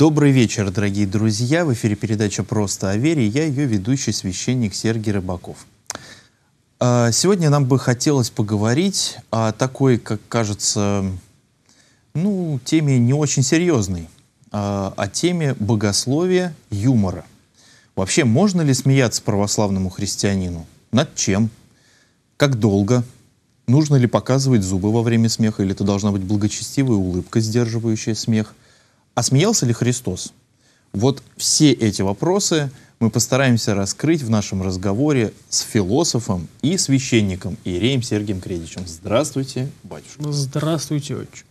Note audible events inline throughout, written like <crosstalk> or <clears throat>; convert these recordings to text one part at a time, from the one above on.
Добрый вечер, дорогие друзья. В эфире передача «Просто о вере». Я ее ведущий священник Сергей Рыбаков. А, сегодня нам бы хотелось поговорить о такой, как кажется, ну, теме не очень серьезной, а, о теме богословия юмора. Вообще, можно ли смеяться православному христианину? Над чем? Как долго? Нужно ли показывать зубы во время смеха, или это должна быть благочестивая улыбка, сдерживающая смех? А смеялся ли Христос? Вот все эти вопросы мы постараемся раскрыть в нашем разговоре с философом и священником Иреем Сергием Кредичем. Здравствуйте, батюшка. Здравствуйте, отче.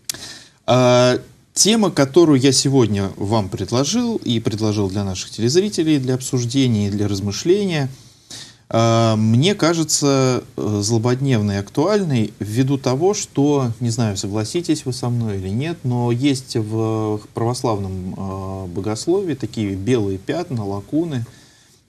А, тема, которую я сегодня вам предложил и предложил для наших телезрителей, для обсуждения и для размышления – а, мне кажется, э, злободневной и актуальной ввиду того, что, не знаю, согласитесь вы со мной или нет, но есть в православном а, богословии такие белые пятна, лакуны,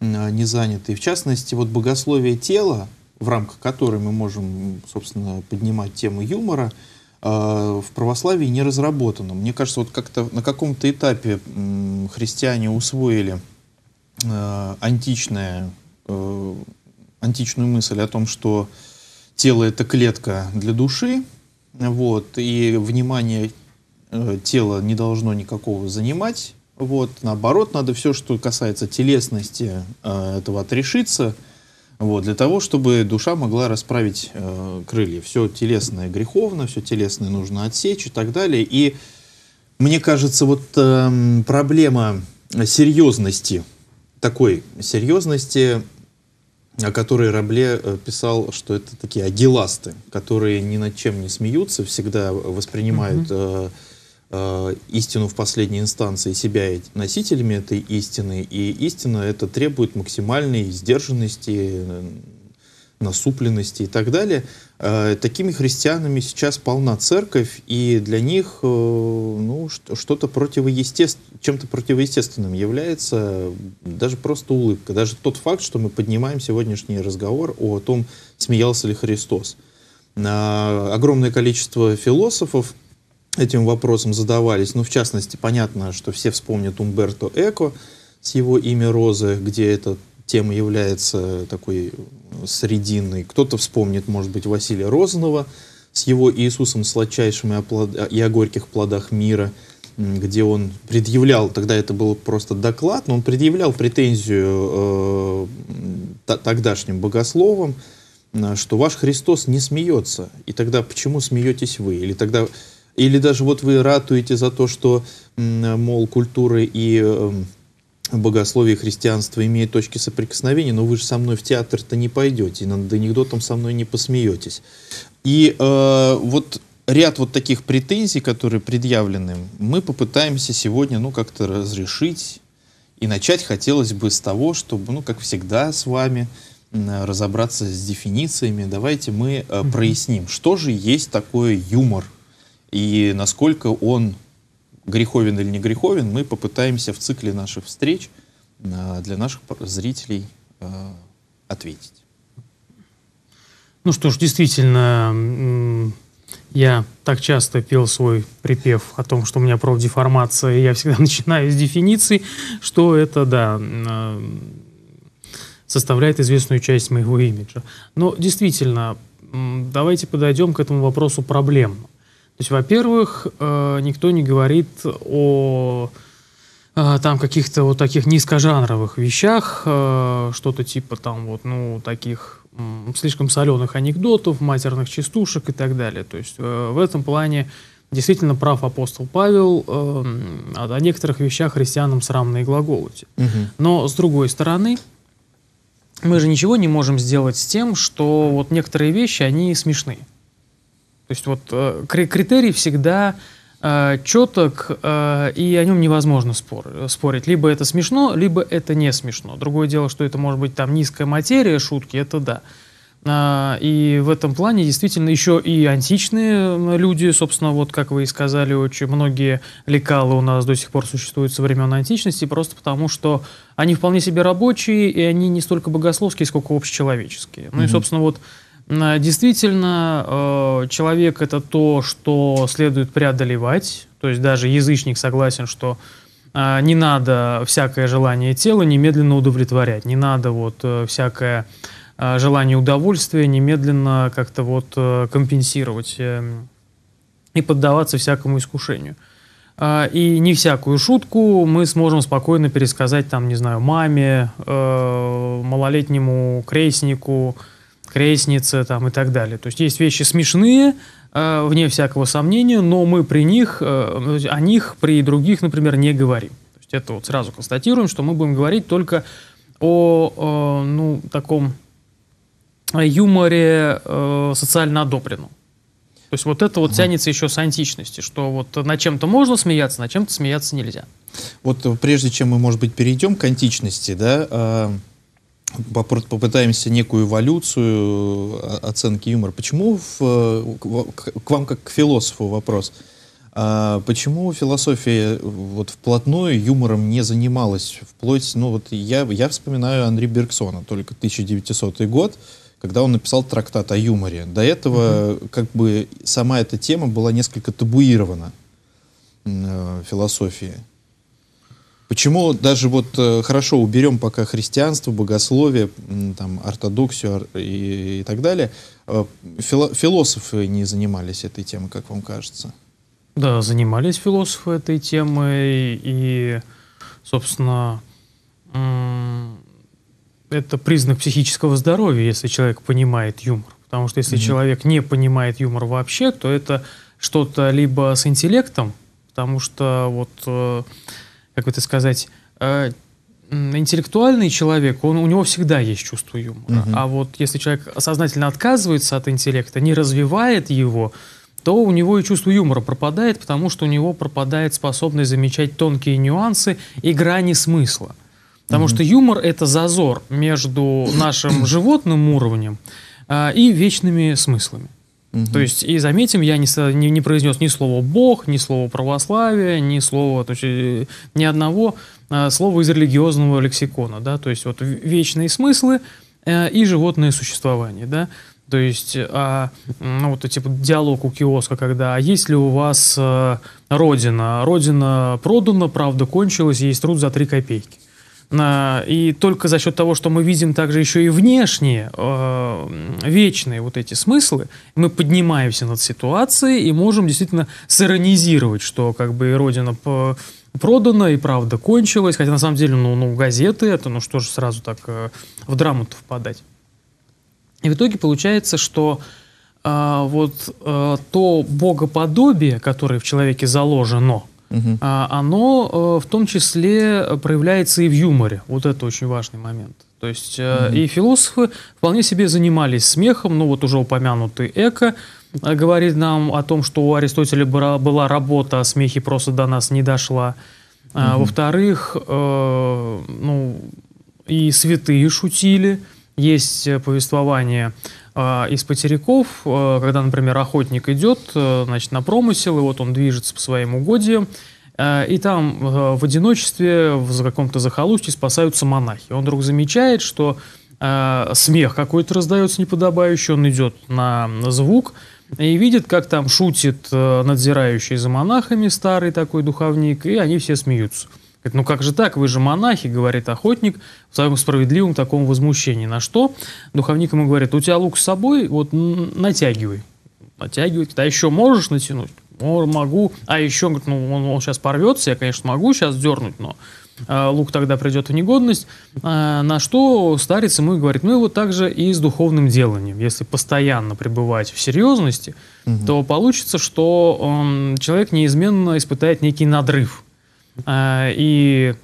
а, не занятые. В частности, вот богословие тела, в рамках которой мы можем, собственно, поднимать тему юмора, в православии не разработано. Мне кажется, вот как-то на каком-то этапе христиане усвоили античное Э, античную мысль о том, что тело это клетка для души, вот, и внимание э, тела не должно никакого занимать, вот, наоборот, надо все, что касается телесности, э, этого отрешиться, вот, для того, чтобы душа могла расправить крылья. Все телесное греховно, все телесное нужно отсечь и так далее. И мне кажется, вот э, проблема серьезности, такой серьезности о которой Рабле э, писал, что это такие агиласты, которые ни над чем не смеются, всегда воспринимают mm-hmm. э, э, истину в последней инстанции себя носителями этой истины, и истина это требует максимальной сдержанности, э, насупленности и так далее. Э, такими христианами сейчас полна церковь, и для них э, ну, что-то противоестественное, чем-то противоестественным является даже просто улыбка. Даже тот факт, что мы поднимаем сегодняшний разговор о том, смеялся ли Христос. А, огромное количество философов этим вопросом задавались. Ну, в частности, понятно, что все вспомнят Умберто Эко, с его имя Розы, где этот тема является такой срединной. Кто-то вспомнит, может быть, Василия Розанова с его Иисусом сладчайшим и о, плод... и о горьких плодах мира, где он предъявлял, тогда это был просто доклад, но он предъявлял претензию э, тогдашним богословам, э, что ваш Христос не смеется. И тогда почему смеетесь вы? Или тогда... Или даже вот вы ратуете за то, что, мол, культуры и э, богословие христианство имеет точки соприкосновения, но вы же со мной в театр-то не пойдете, и над анекдотом со мной не посмеетесь. И э, вот ряд вот таких претензий, которые предъявлены, мы попытаемся сегодня, ну, как-то разрешить. И начать хотелось бы с того, чтобы, ну, как всегда с вами, разобраться с дефинициями. Давайте мы э, проясним, что же есть такое юмор и насколько он греховен или не греховен, мы попытаемся в цикле наших встреч э, для наших зрителей э, ответить. Ну что ж, действительно, я так часто пел свой припев о том, что у меня профдеформация, и я всегда <laughs> начинаю с дефиниции, что это, да, э, составляет известную часть моего имиджа. Но действительно, давайте подойдем к этому вопросу проблемно. То есть, во-первых, э, никто не говорит о э, там каких-то вот таких низкожанровых вещах, э, что-то типа там вот, ну, таких слишком соленых анекдотов, матерных частушек и так далее. То есть в этом плане действительно прав апостол Павел, о некоторых вещах христианам срамные глаголоти. Угу. Но с другой стороны, мы же ничего не можем сделать с тем, что вот некоторые вещи, они смешные. То есть вот э, критерий всегда э, четок, э, и о нем невозможно спор, спорить. Либо это смешно, либо это не смешно. Другое дело, что это может быть там низкая материя шутки, это да. А, и в этом плане действительно еще и античные люди, собственно, вот как вы и сказали, очень многие лекалы у нас до сих пор существуют со времен античности, просто потому что они вполне себе рабочие, и они не столько богословские, сколько общечеловеческие. Mm-hmm. Ну и, собственно, вот Э, действительно, э, человек это то, что следует преодолевать. То есть даже язычник согласен, что э, не надо всякое желание тела немедленно удовлетворять. Не надо вот всякое желание удовольствия немедленно как-то вот компенсировать эм, и поддаваться всякому искушению. И не всякую шутку мы сможем спокойно пересказать, там, не знаю, маме, малолетнему крестнику, крестница там, и так далее. То есть есть вещи смешные, э, вне всякого сомнения, но мы при них, э, ну, о них при других, например, не говорим. То есть это вот сразу констатируем, что мы будем говорить только о э, ну, таком э, юморе э, социально одобренном. То есть вот это вот тянется еще с античности, что вот на чем-то можно смеяться, на чем-то смеяться нельзя. Вот прежде чем мы, может быть, перейдем к античности, да, э, попытаемся некую эволюцию э, оценки юмора. Почему в, э, к вам как к философу вопрос? А почему философия вот вплотную юмором не занималась? Вплоть, ну вот я, я вспоминаю Анри Бергсона, только 1900 год, когда он написал трактат о юморе. До этого mm-hmm. как бы сама эта тема была несколько табуирована э, философии. Почему даже вот э, хорошо уберем пока христианство, богословие, там, ортодоксию и, и так далее, э, фило, философы не занимались этой темой, как вам кажется? Да, занимались философы этой темой, и, собственно, это признак психического здоровья, если человек понимает юмор. Потому что если mm-hmm. человек не понимает юмор вообще, то это что-то либо с интеллектом, потому что вот э, как это сказать, э, интеллектуальный человек, он, у него всегда есть чувство юмора. Угу. А вот если человек осознательно отказывается от интеллекта, не развивает его, то у него и чувство юмора пропадает, потому что у него пропадает способность замечать тонкие нюансы и грани смысла. Потому угу. что юмор — это зазор между нашим <coughs> животным уровнем э, и вечными смыслами. Угу. То есть, и заметим, я не, не, не произнес ни слова «бог», ни слова «православие», ни слова, то есть, э, ни одного а, слова из религиозного лексикона, да, то есть, вот вечные смыслы а, и животное существование, да. То есть, а, ну, вот типа диалог у киоска, когда а «Есть ли у вас а, родина?» «Родина продана, правда кончилась, есть труд за три копейки». А, и только за счет того, что мы видим также еще и внешние, э, вечные вот эти смыслы, мы поднимаемся над ситуацией и можем действительно сиронизировать, что как бы и Родина по продана, и правда кончилась. Хотя на самом деле, ну, ну газеты это, ну что же сразу так э, в драму-то впадать. И в итоге получается, что э, вот э, то богоподобие, которое в человеке заложено – угу. оно э, в том числе проявляется и в юморе. Вот это очень важный момент. То есть угу. и философы вполне себе занимались смехом, ну вот уже упомянутый Эко, э, говорит нам о том, что у Аристотеля была работа о смехе, просто до нас не дошла. Угу. во-вторых, э, ну, и святые шутили. Есть повествование а, из потеряков, а, когда, например, охотник идет а, значит, на промысел, и вот он движется по своим угодьям, и там в одиночестве, в каком-то захолустье спасаются монахи. Он вдруг замечает, что смех какой-то раздается неподобающий, он идет на звук и видит, как там шутит надзирающий за монахами старый такой духовник, и они все смеются. Говорит, ну как же так, вы же монахи, говорит охотник, в своем справедливом таком возмущении. На что духовник ему говорит, у тебя лук с собой, вот натягивай. Натягивай. А еще можешь натянуть? могу. А еще, говорит, ну он, он сейчас порвется, я, конечно, могу сейчас дернуть, но а, лук тогда придет в негодность, а, на что старец ему говорит, ну и вот так же и с духовным деланием. Если постоянно пребывать в серьезности, угу. то получится, что человек неизменно испытает некий надрыв. А, и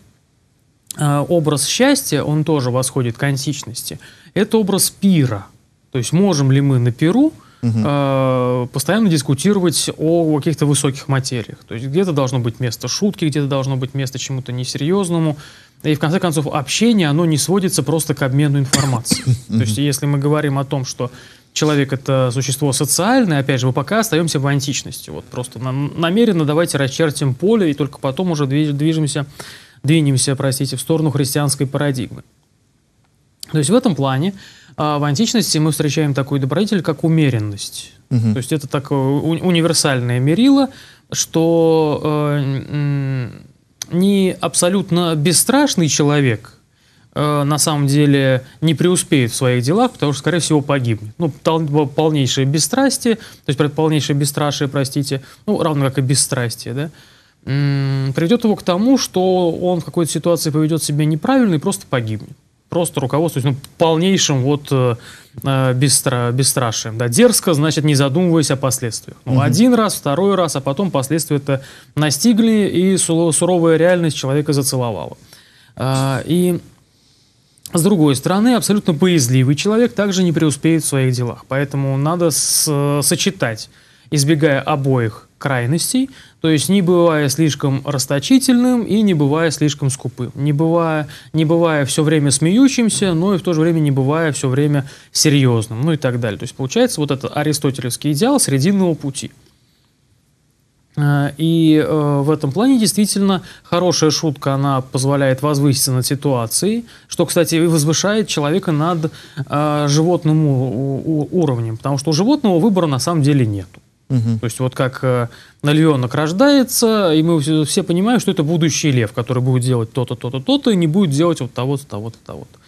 а, образ счастья, он тоже восходит к античности. Это образ пира. То есть можем ли мы на пиру угу. А, постоянно дискутировать о каких-то высоких материях. То есть где-то должно быть место шутки, где-то должно быть место чему-то несерьезному. И в конце концов общение, оно не сводится просто к обмену информацией. <laughs> То есть если мы говорим о том, что человек это существо социальное, опять же, мы пока остаемся в античности. Вот просто нам намеренно давайте расчертим поле, и только потом уже движемся, двинемся, простите, в сторону христианской парадигмы. То есть в этом плане а в античности мы встречаем такой добродетель, как умеренность. Угу. То есть это такое универсальное мерило, что э, не абсолютно бесстрашный человек, Э, на самом деле не преуспеет в своих делах, потому что, скорее всего, погибнет. Ну, полнейшее бесстрастие, то есть полнейшее бесстрашие, простите, ну, равно как и бесстрастие, да, приведет его к тому, что он в какой-то ситуации поведет себя неправильно и просто погибнет. Просто руководствуясь ну, полнейшим вот э, э бесстрашием. Да, дерзко, значит, не задумываясь о последствиях. Ну, угу. один раз, второй раз, а потом последствия это настигли, и суровая реальность человека зацеловала. А, и с другой стороны, абсолютно боязливый человек также не преуспеет в своих делах. Поэтому надо с, сочетать, избегая обоих крайностей, то есть не бывая слишком расточительным и не бывая слишком скупым, не бывая, не бывая все время смеющимся, но и в то же время не бывая все время серьезным, ну и так далее. То есть получается вот этот аристотелевский идеал срединного пути – Э, и э, в этом плане действительно хорошая шутка, она позволяет возвыситься над ситуацией, что, кстати, и возвышает человека над э, животным уровнем, потому что у животного выбора на самом деле нету. Угу. То есть вот как э, львенок рождается, и мы все, все понимаем, что это будущий лев, который будет делать то-то, то-то, то-то, и не будет делать вот того-то, того-то, того-то.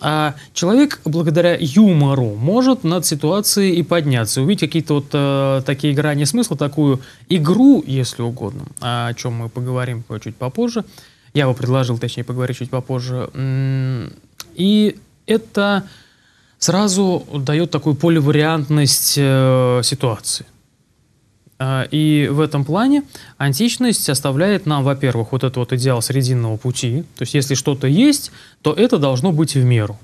А человек благодаря юмору может над ситуацией и подняться, увидеть какие-то вот э, такие грани смысла, такую игру, если угодно, а о чем мы поговорим чуть попозже. Я бы предложил, точнее, поговорить чуть попозже. И это сразу дает такую поливариантность э, ситуации. А, и в этом плане античность оставляет нам, во-первых, вот этот вот идеал срединного пути. То есть если что-то есть, то это должно быть в меру.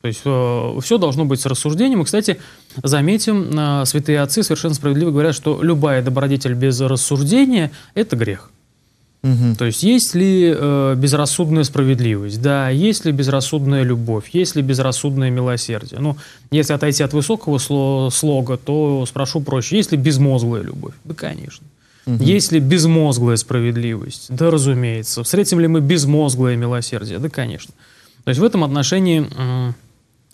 То есть э, все должно быть с рассуждением. И, кстати, заметим, э, святые отцы совершенно справедливо говорят, что любая добродетель без рассуждения – это грех. Угу. То есть есть ли э, безрассудная справедливость, да, есть ли безрассудная любовь, есть ли безрассудное милосердие. Ну, если отойти от высокого слога, то спрошу проще, есть ли безмозглая любовь? Да, конечно. Угу. Есть ли безмозглая справедливость? Да, разумеется. Встретим ли мы безмозглое милосердие? Да, конечно. То есть в этом отношении э,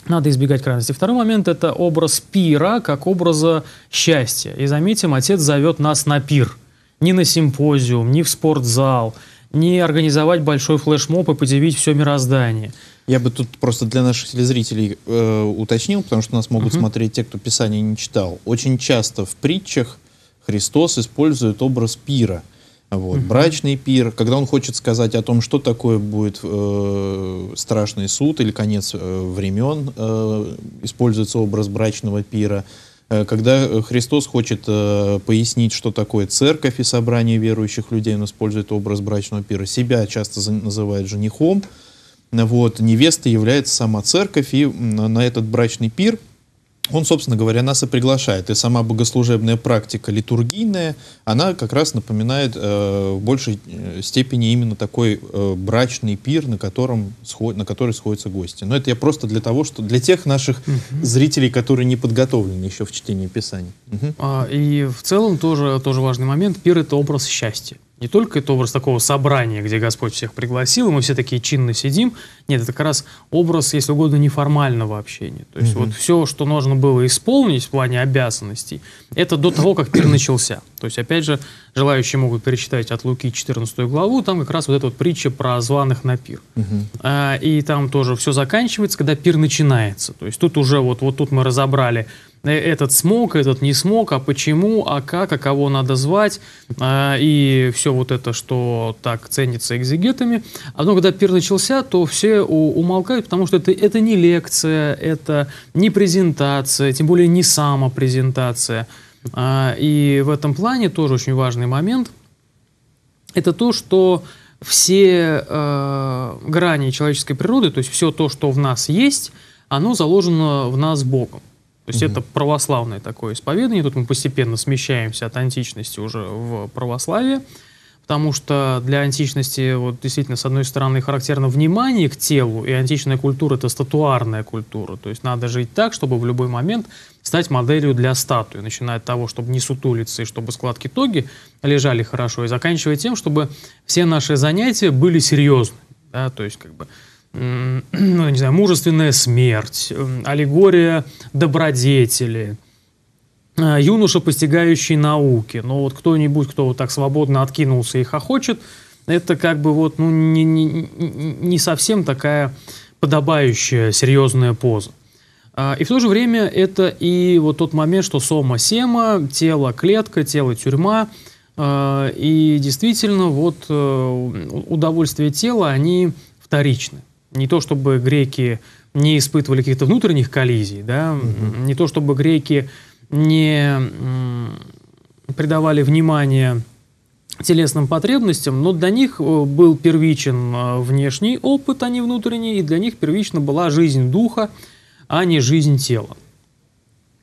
надо избегать крайности. Второй момент – это образ пира как образа счастья. И заметим, отец зовет нас на пир – ни на симпозиум, ни в спортзал, ни организовать большой флешмоб и подивить все мироздание. Я бы тут просто для наших телезрителей э, уточнил, потому что нас могут uh-huh. смотреть те, кто Писание не читал. Очень часто в притчах Христос использует образ пира. Вот, угу. Брачный пир, когда он хочет сказать о том, что такое будет э, страшный суд или конец э, времен, э, используется образ брачного пира. Э, когда э, Христос хочет э, пояснить, что такое церковь и собрание верующих людей, он использует образ брачного пира. Себя часто называет женихом, вот, невеста является сама церковь, и на этот брачный пир – он, собственно говоря, нас и приглашает. И сама богослужебная практика литургийная, она как раз напоминает э, в большей э, степени именно такой э, брачный пир, на, котором сход, на который сходятся гости. Но это я просто для того, что для тех наших угу. зрителей, которые не подготовлены еще в чтении Писания. Угу. А, и в целом тоже, тоже важный момент. Пир — это образ счастья не только это образ такого собрания, где Господь всех пригласил, и мы все такие чинно сидим. Нет, это как раз образ, если угодно, неформального общения. То есть угу. вот все, что нужно было исполнить в плане обязанностей, это до того, как мир начался. То есть, опять же, Желающие могут перечитать от Луки 14 главу, там как раз вот эта вот притча про званых на пир. Угу. А, и там тоже все заканчивается, когда пир начинается. То есть тут уже вот, вот тут мы разобрали э, этот смог, этот не смог, а почему, а как, а кого надо звать, а, и все вот это, что так ценится экзегетами. А но когда пир начался, то все у, умолкают, потому что это, это не лекция, это не презентация, тем более не самопрезентация. презентация а, и в этом плане тоже очень важный момент – это то, что все э, грани человеческой природы, то есть все то, что в нас есть, оно заложено в нас Богом. То есть угу. это православное такое исповедание. Тут мы постепенно смещаемся от античности уже в православие, потому что для античности вот действительно с одной стороны характерно внимание к телу, и античная культура это статуарная культура. То есть надо жить так, чтобы в любой момент стать моделью для статуи, начиная от того, чтобы не сутулиться и чтобы складки тоги лежали хорошо, и заканчивая тем, чтобы все наши занятия были серьезны. Да, то есть, как бы, <clears throat> ну, не знаю, мужественная смерть, аллегория добродетели, а, юноша, постигающий науки. Но вот кто-нибудь, кто вот так свободно откинулся и хохочет, это как бы вот ну, не, не, не совсем такая подобающая серьезная поза. А, и в то же время это и вот тот момент, что сома-сема, тело-клетка, тело-тюрьма. А, и действительно, вот э, удовольствие тела, они вторичны. Не то чтобы греки не испытывали каких-то внутренних коллизий, да? угу. не то чтобы греки не придавали внимания телесным потребностям, но для них э, был первичен э, внешний опыт, а не внутренний, и для них первична была жизнь духа, а не жизнь тела.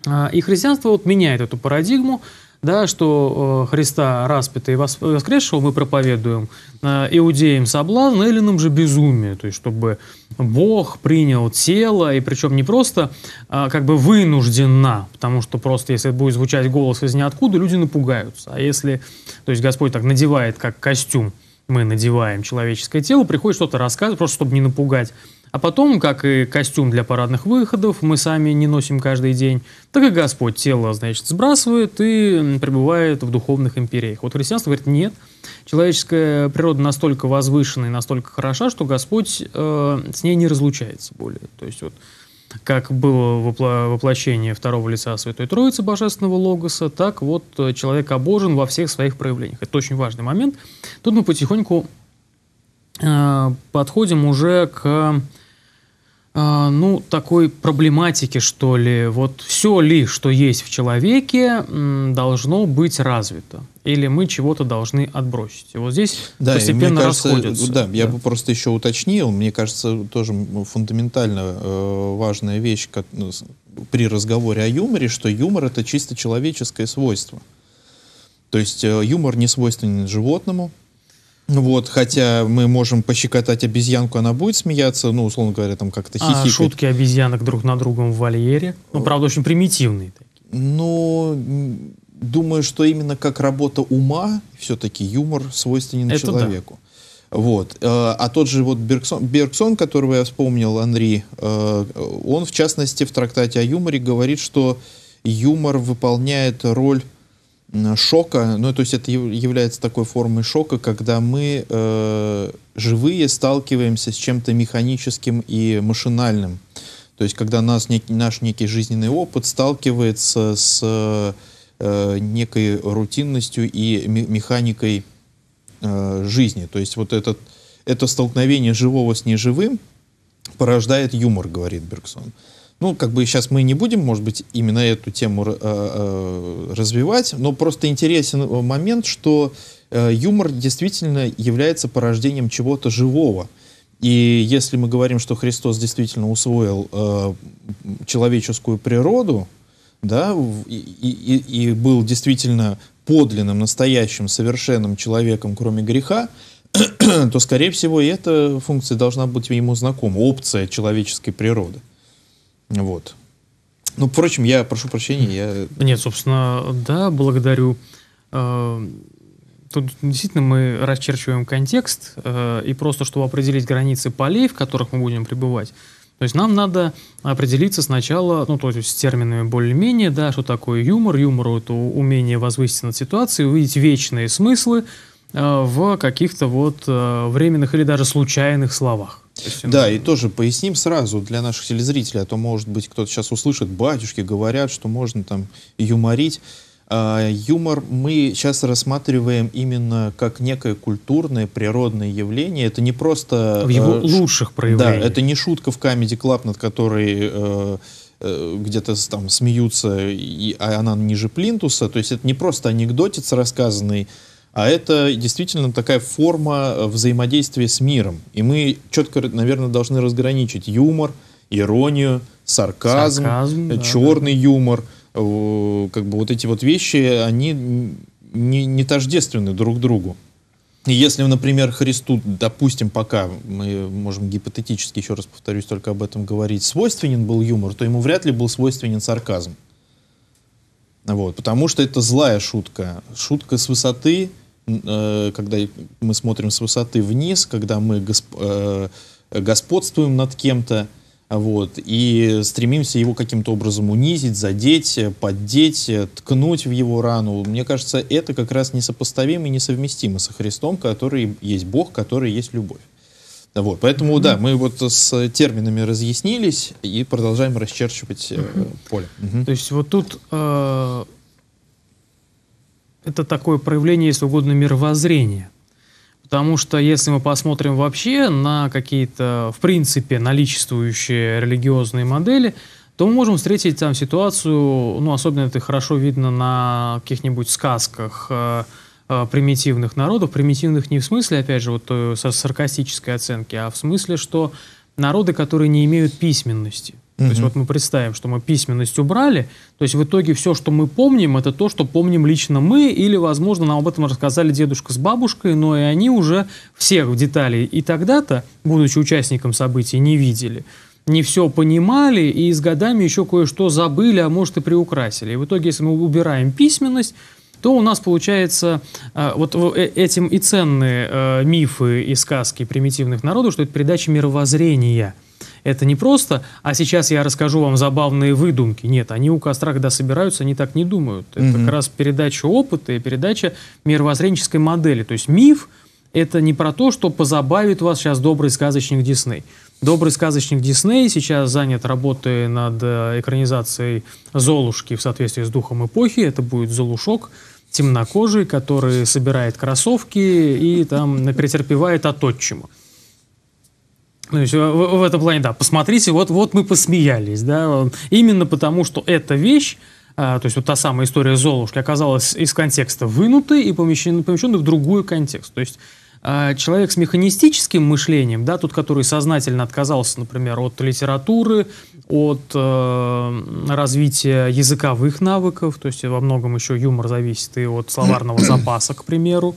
А, и христианство вот меняет эту парадигму, да, что э, Христа распятый и воскресшего мы проповедуем э, иудеям соблазн, эллинам же безумие, то есть чтобы Бог принял тело, и причем не просто а, как бы вынужденно, потому что просто если будет звучать голос из ниоткуда, люди напугаются, а если, то есть Господь так надевает как костюм, мы надеваем человеческое тело, приходит что-то рассказывать, просто чтобы не напугать а потом, как и костюм для парадных выходов мы сами не носим каждый день, так и Господь тело, значит, сбрасывает и пребывает в духовных империях. Вот христианство говорит, нет, человеческая природа настолько возвышена и настолько хороша, что Господь э, с ней не разлучается более. То есть вот как было воплощение второго лица Святой Троицы Божественного Логоса, так вот э, человек обожен во всех своих проявлениях. Это очень важный момент. Тут мы потихоньку э, подходим уже к а, ну, такой проблематики, что ли. Вот все ли, что есть в человеке, должно быть развито? Или мы чего-то должны отбросить? И вот здесь да, постепенно кажется, расходятся. Да, да, я бы просто еще уточнил. Мне кажется, тоже фундаментально э, важная вещь как, ну, при разговоре о юморе, что юмор — это чисто человеческое свойство. То есть э, юмор не свойственен животному, ну вот, хотя мы можем пощекотать обезьянку, она будет смеяться, ну, условно говоря, там как-то а, хихикать. А шутки обезьянок друг на другом в вольере? Ну, правда, очень примитивные такие. Ну, думаю, что именно как работа ума, все-таки юмор свойственен Это человеку. Да. Вот. Э, а тот же вот Бергсон, Бергсон, которого я вспомнил, Анри, э, он, в частности, в трактате о юморе говорит, что юмор выполняет роль шока, ну то есть это является такой формой шока, когда мы э, живые сталкиваемся с чем-то механическим и машинальным. То есть когда нас, нек, наш некий жизненный опыт сталкивается с э, некой рутинностью и механикой э, жизни. То есть вот этот, это столкновение живого с неживым порождает юмор, говорит Бергсон. Э, ну, как бы сейчас мы не будем, может быть, именно эту тему э, э, развивать, но просто интересен э, момент, что э, юмор действительно является порождением чего-то живого. И если мы говорим, что Христос действительно усвоил э, человеческую природу, да, и, и, и был действительно подлинным, настоящим, совершенным человеком, кроме греха, <clears throat> то, скорее всего, и эта функция должна быть ему знакома, опция человеческой природы. Вот. Ну, впрочем, я прошу прощения, я... Нет, собственно, да, благодарю. Э, тут действительно мы расчерчиваем контекст, э, и просто чтобы определить границы полей, в которых мы будем пребывать, то есть нам надо определиться сначала, ну, то есть с терминами более-менее, да, что такое юмор. Юмор — это умение возвыситься над ситуацией, увидеть вечные смыслы э, в каких-то вот временных или даже случайных словах. Почему? Да, и тоже поясним сразу для наших телезрителей, а то, может быть, кто-то сейчас услышит, батюшки говорят, что можно там юморить. А, юмор мы сейчас рассматриваем именно как некое культурное, природное явление. Это не просто... В э, его э, лучших проявлениях. Да, это не шутка в Comedy Club, над которой... Э, э где-то там смеются, и, а она ниже плинтуса. То есть это не просто анекдотец рассказанный а это действительно такая форма э, взаимодействия с миром. И мы четко, наверное, должны разграничить юмор, иронию, сарказм, сарказм э, черный да, да. юмор. Э, как бы вот эти вот вещи, они не, не тождественны друг другу. И если, например, Христу, допустим, пока мы можем гипотетически, еще раз повторюсь, только об этом говорить, свойственен был юмор, то ему вряд ли был свойственен сарказм. Вот, потому что это злая шутка. Шутка с высоты, э, когда мы смотрим с высоты вниз, когда мы госп, э, господствуем над кем-то, вот, и стремимся его каким-то образом унизить, задеть, поддеть, ткнуть в его рану. Мне кажется, это как раз несопоставимо и несовместимо со Христом, который есть Бог, который есть любовь. Вот, поэтому, mm да, мы вот с терминами разъяснились и продолжаем расчерчивать mm поле. mm То есть вот тут э, это такое проявление, если угодно, мировоззрения. Потому что если мы посмотрим вообще на какие-то, в принципе, наличествующие религиозные модели, то мы можем встретить там ситуацию, ну, особенно это хорошо видно на каких-нибудь сказках, э, Э, примитивных народов. Примитивных не в смысле, опять же, вот э, со саркастической оценки, а в смысле, что народы, которые не имеют письменности. Mm-hmm. То есть вот мы представим, что мы письменность убрали, то есть в итоге все, что мы помним, это то, что помним лично мы, или, возможно, нам об этом рассказали дедушка с бабушкой, но и они уже всех в деталей и тогда-то, будучи участником событий, не видели не все понимали и с годами еще кое-что забыли, а может и приукрасили. И в итоге, если мы убираем письменность, то у нас получается э, вот э, этим и ценные э, мифы и сказки примитивных народов, что это передача мировоззрения. Это не просто, а сейчас я расскажу вам забавные выдумки. Нет, они у костра, когда собираются, они так не думают. Это угу. как раз передача опыта и передача мировоззренческой модели. То есть миф – это не про то, что позабавит вас сейчас добрый сказочник Дисней. Добрый сказочник Дисней сейчас занят работой над э, экранизацией Золушки в соответствии с духом эпохи. Это будет Золушок, темнокожий, который собирает кроссовки и там претерпевает от отчима. Ну, э, в, в этом плане, да, посмотрите, вот, вот мы посмеялись, да, именно потому, что эта вещь, а, то есть вот та самая история Золушки оказалась из контекста вынутой и помещена, помещена в другой контекст. То есть а человек с механистическим мышлением, да, тот, который сознательно отказался, например, от литературы, от э, развития языковых навыков, то есть во многом еще юмор зависит и от словарного <clears throat> запаса, к примеру.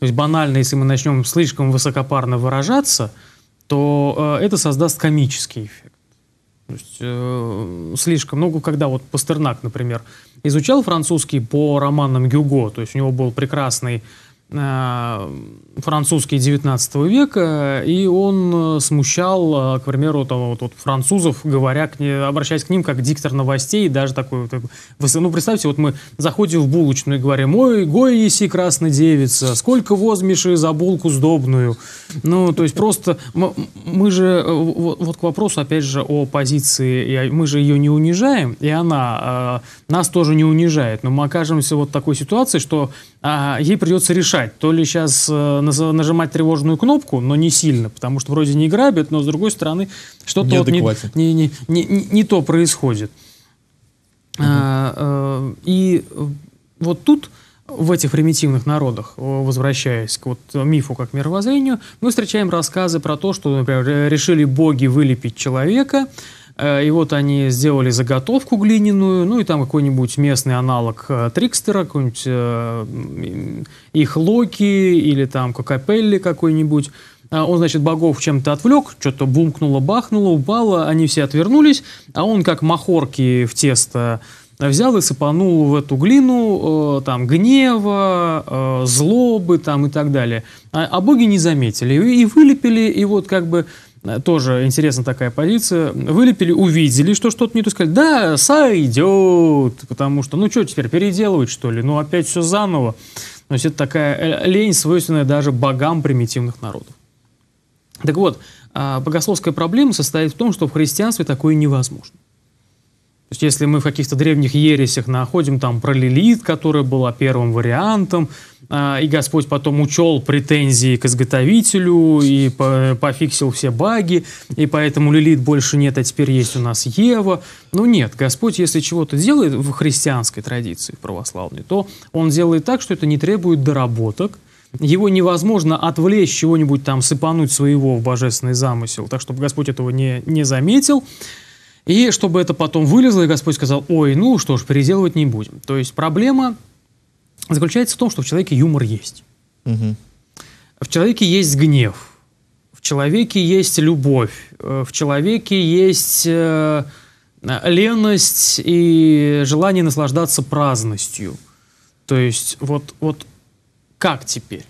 То есть банально, если мы начнем слишком высокопарно выражаться, то э, это создаст комический эффект. То есть э, слишком много, ну, когда вот Пастернак, например, изучал французский по романам Гюго, то есть у него был прекрасный Э, французский 19 века, и он э, смущал, э, к примеру, того, вот, вот, французов, говоря к не, обращаясь к ним как диктор новостей, даже такой вот... Ну, представьте, вот мы заходим в булочную и говорим, «Ой, гой еси, красная девица, сколько возьмешь за булку сдобную?» Ну, то есть просто мы, мы же... Вот, вот к вопросу, опять же, о позиции, мы же ее не унижаем, и она э, нас тоже не унижает, но мы окажемся вот в такой ситуации, что а, ей придется решать, то ли сейчас э, нажимать тревожную кнопку, но не сильно, потому что вроде не грабят, но с другой стороны что-то вот не, не, не, не, не то происходит. Угу. и вот тут в этих примитивных народах, возвращаясь к вот мифу как мировоззрению, мы встречаем рассказы про то, что, например, решили боги вылепить человека, Э, и вот они сделали заготовку глиняную, ну и там какой-нибудь местный аналог э, Трикстера, какой-нибудь э, их Локи или там Кокапелли какой-нибудь. А он, значит, богов чем-то отвлек, что-то бумкнуло, бахнуло, упало, они все отвернулись, а он как махорки в тесто взял и сыпанул в эту глину э, там гнева, э, злобы там и так далее. А, а боги не заметили и, и вылепили, и вот как бы тоже интересна такая позиция, вылепили, увидели, что что-то не то, сказать. да, сойдет, потому что, ну что теперь, переделывать, что ли? Ну опять все заново. То есть это такая э, лень, свойственная даже богам примитивных народов. Так вот, а, богословская проблема состоит в том, что в христианстве такое невозможно есть если мы в каких-то древних ересях находим там про Лилит, которая была первым вариантом, а, и Господь потом учел претензии к изготовителю и пофиксил все баги, и поэтому Лилит больше нет, а теперь есть у нас Ева. Ну нет, Господь, если чего-то делает в христианской традиции православной, то Он делает так, что это не требует доработок, его невозможно отвлечь чего-нибудь там, сыпануть своего в божественный замысел, так чтобы Господь этого не, не заметил. И чтобы это потом вылезло, и Господь сказал, ой, ну что ж, переделывать не будем. То есть проблема заключается в том, что в человеке юмор есть. Угу. В человеке есть гнев, в человеке есть любовь, э, в человеке есть э, леность и желание наслаждаться праздностью. То есть вот, вот как теперь?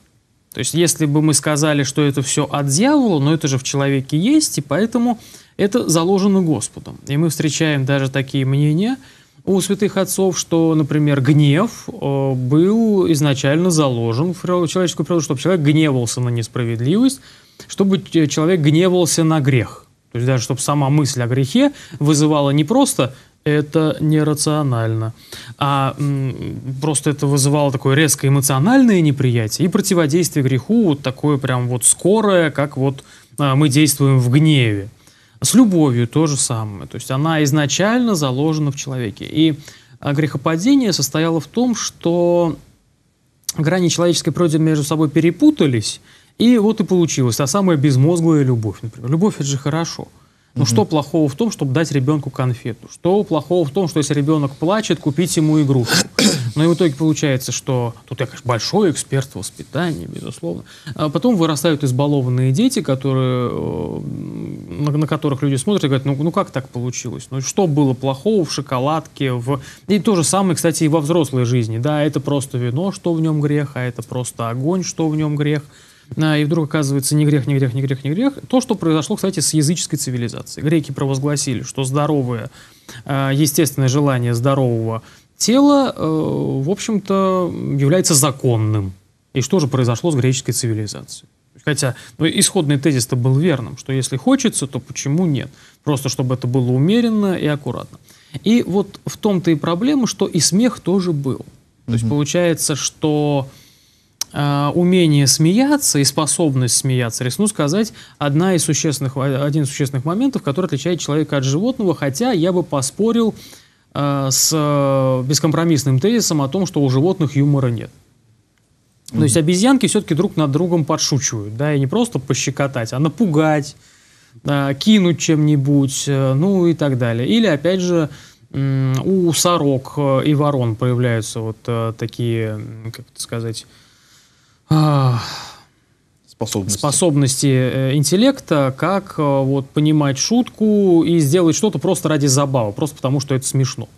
То есть если бы мы сказали, что это все от дьявола, но это же в человеке есть, и поэтому это заложено Господом. И мы встречаем даже такие мнения у святых отцов, что, например, гнев э, был изначально заложен в человеческую природу, чтобы человек гневался на несправедливость, чтобы человек гневался на грех. То есть даже чтобы сама мысль о грехе вызывала не просто это нерационально. А м, просто это вызывало такое резкое эмоциональное неприятие и противодействие греху вот такое прям вот скорое, как вот а, мы действуем в гневе. С любовью то же самое. То есть она изначально заложена в человеке. И а, грехопадение состояло в том, что грани человеческой природы между собой перепутались, и вот и получилось та самая безмозглая любовь. Например, любовь – это же хорошо – ну что плохого в том, чтобы дать ребенку конфету? Что плохого в том, что если ребенок плачет, купить ему игрушку? Но и в итоге получается, что тут я, конечно, большой эксперт в воспитании, безусловно. А потом вырастают избалованные дети, которые, э, на, на которых люди смотрят и говорят, ну, ну как так получилось? Ну что было плохого в шоколадке? В... И то же самое, кстати, и во взрослой жизни. Да, это просто вино, что в нем грех, а это просто огонь, что в нем грех. А, и вдруг оказывается не грех, не грех, не грех, не грех. То, что произошло, кстати, с языческой цивилизацией. Греки провозгласили, что здоровое, а, естественное желание здорового тела, э, в общем-то, является законным. И что же произошло с греческой цивилизацией? Хотя ну, исходный тезис-то был верным, что если хочется, то почему нет? Просто чтобы это было умеренно и аккуратно. И вот в том-то и проблема, что и смех тоже был. То есть mm -hmm. получается, что Э, умение смеяться и способность смеяться, рискну сказать, одна из существенных, один из существенных моментов, который отличает человека от животного, хотя я бы поспорил э, с бескомпромиссным тезисом о том, что у животных юмора нет. Mm-hmm. То есть обезьянки все-таки друг над другом подшучивают, да, и не просто пощекотать, а напугать, э, кинуть чем-нибудь, э, ну и так далее. Или, опять же, у сорок и ворон появляются вот такие, как это сказать, а, способности. способности э, интеллекта, как э, вот понимать шутку и сделать что-то просто ради забавы, просто потому что это смешно.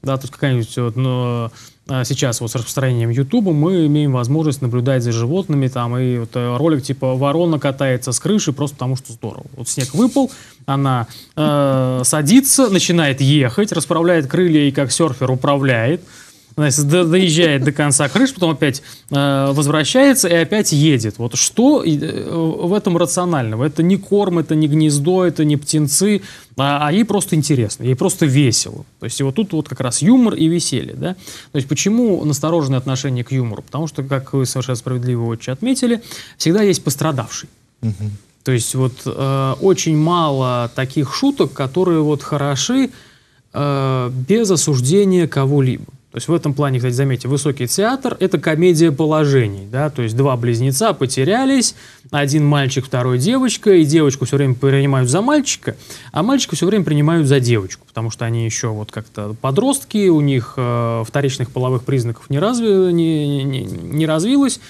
Да, тут какая-нибудь вот, но ну, а, сейчас вот с распространением Ютуба мы имеем возможность наблюдать за животными, там и вот э, ролик типа ворона катается с крыши просто потому что здорово. Вот снег выпал, она э, садится, начинает ехать, расправляет крылья и как серфер управляет. Она доезжает до конца крыши, потом опять э, возвращается и опять едет. Вот что э, в этом рационального? Это не корм, это не гнездо, это не птенцы, а, а ей просто интересно, ей просто весело. То есть и вот тут вот как раз юмор и веселье. Да? То есть почему настороженное отношение к юмору? Потому что, как вы совершенно справедливо очень отметили, всегда есть пострадавший. То есть вот э, очень мало таких шуток, которые вот хороши э, без осуждения кого-либо. То есть в этом плане, кстати, заметьте, высокий театр – это комедия положений, да, то есть два близнеца потерялись, один мальчик, второй девочка, и девочку все время принимают за мальчика, а мальчика все время принимают за девочку, потому что они еще вот как-то подростки, у них э, вторичных половых признаков не, разви, не, не, не развилось,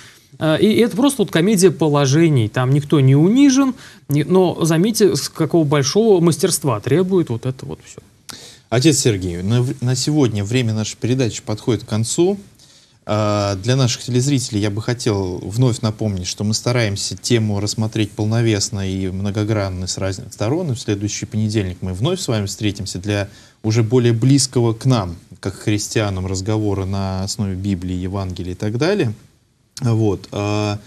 э, и это просто вот комедия положений, там никто не унижен, но заметьте, с какого большого мастерства требует вот это вот все. Отец Сергей, на, на сегодня время нашей передачи подходит к концу. А, для наших телезрителей я бы хотел вновь напомнить, что мы стараемся тему рассмотреть полновесно и многогранно с разных сторон. И в следующий понедельник мы вновь с вами встретимся для уже более близкого к нам, как христианам, разговора на основе Библии, Евангелия и так далее. Вот. А,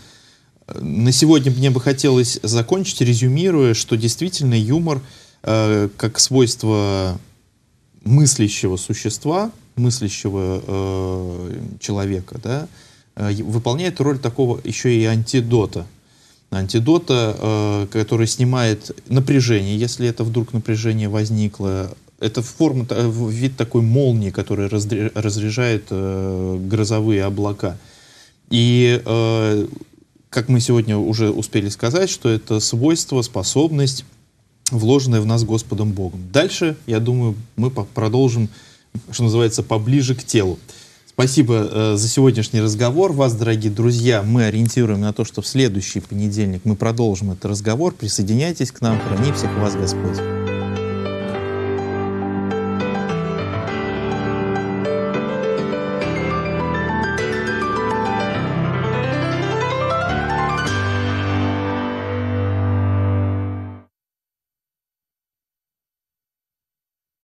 на сегодня мне бы хотелось закончить, резюмируя, что действительно юмор а, как свойство мыслящего существа, мыслящего э, человека, да, э, выполняет роль такого еще и антидота. Антидота, э, который снимает напряжение, если это вдруг напряжение возникло. Это форма, вид такой молнии, который разряжает э, грозовые облака. И э, как мы сегодня уже успели сказать, что это свойство, способность вложенное в нас Господом Богом. Дальше, я думаю, мы продолжим, что называется, поближе к телу. Спасибо э, за сегодняшний разговор. Вас, дорогие друзья, мы ориентируем на то, что в следующий понедельник мы продолжим этот разговор. Присоединяйтесь к нам, храни всех вас Господь.